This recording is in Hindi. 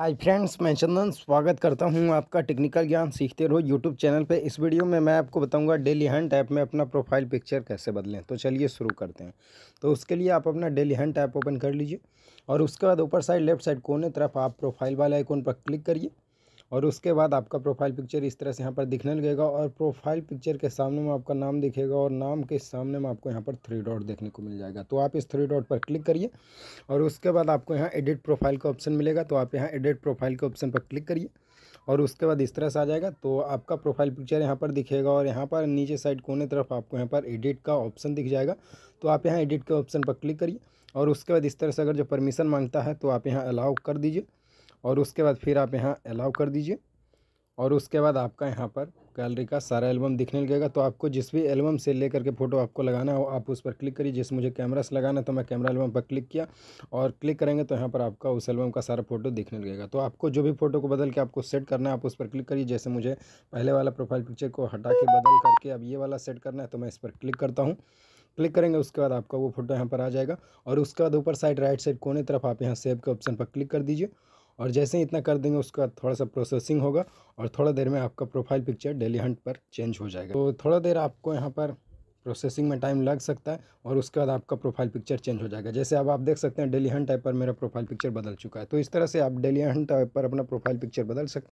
हाय फ्रेंड्स मैं चंदन स्वागत करता हूं आपका टेक्निकल ज्ञान सीखते रहो यूट्यूब चैनल पे इस वीडियो में मैं आपको बताऊंगा डेली हंट ऐप में अपना प्रोफाइल पिक्चर कैसे बदलें तो चलिए शुरू करते हैं तो उसके लिए आप अपना डेली हंट ऐप ओपन कर लीजिए और उसके बाद ऊपर साइड लेफ्ट साइड कोने तरफ आप प्रोफाइल वाला आइकोन पर क्लिक करिए और उसके बाद आपका प्रोफाइल पिक्चर इस तरह से यहाँ पर दिखने लगेगा और प्रोफाइल पिक्चर के सामने में आपका नाम दिखेगा और नाम के सामने में आपको यहाँ पर थ्री डॉट देखने को मिल जाएगा तो आप इस थ्री डॉट पर क्लिक करिए और उसके बाद आपको यहाँ एडिट प्रोफाइल का ऑप्शन मिलेगा तो आप यहाँ एडिट प्रोफाइल के ऑप्शन पर क्लिक करिए और उसके बाद इस तरह से आ जाएगा तो आपका प्रोफाइल पिक्चर यहाँ पर दिखेगा और यहाँ पर नीचे साइड कोने तरफ आपको यहाँ पर एडिट का ऑप्शन दिख जाएगा तो आप यहाँ एडिट के ऑप्शन पर क्लिक करिए और उसके बाद इस तरह से अगर जो परमिशन मांगता है तो आप यहाँ अलाउ कर दीजिए और उसके बाद फिर आप यहाँ अलाउ कर दीजिए और उसके बाद आपका यहाँ पर गैलरी का सारा एल्बम दिखने लगेगा तो आपको जिस भी एल्बम से ले करके फ़ोटो आपको लगाना हो आप उस पर क्लिक करिए जैसे मुझे कैमरा से लगाना तो मैं कैमरा एल्बम पर क्लिक किया और क्लिक करेंगे तो यहाँ पर आपका उस एल्बम का सारा फ़ोटो दिखने लगेगा तो आपको जो भी फ़ोटो को बदल के आपको सेट करना है आप उस पर क्लिक करिए जैसे मुझे पहले वाला प्रोफाइल पिक्चर को हटा के बदल करके अब ये वाला सेट करना है तो मैं इस पर क्लिक करता हूँ क्लिक करेंगे उसके बाद आपका वो फोटो यहाँ पर आ जाएगा और उसके बाद ऊपर साइड राइट साइड कोने तरफ आप यहाँ सेव के ऑप्शन पर क्लिक कर दीजिए और जैसे ही इतना कर देंगे उसका थोड़ा सा प्रोसेसिंग होगा और थोड़ा देर में आपका प्रोफाइल पिक्चर डेली हंट पर चेंज हो जाएगा तो थोड़ा देर आपको यहाँ पर प्रोसेसिंग में टाइम लग सकता है और उसके बाद आपका प्रोफाइल पिक्चर चेंज हो जाएगा जैसे अब आप देख सकते हैं डेली हंट ऐप पर मेरा प्रोफाइल पिक्चर बदल चुका है तो इस तरह से आप डेली हंट ऐप पर अपना प्रोफाइल पिक्चर बदल सकते हैं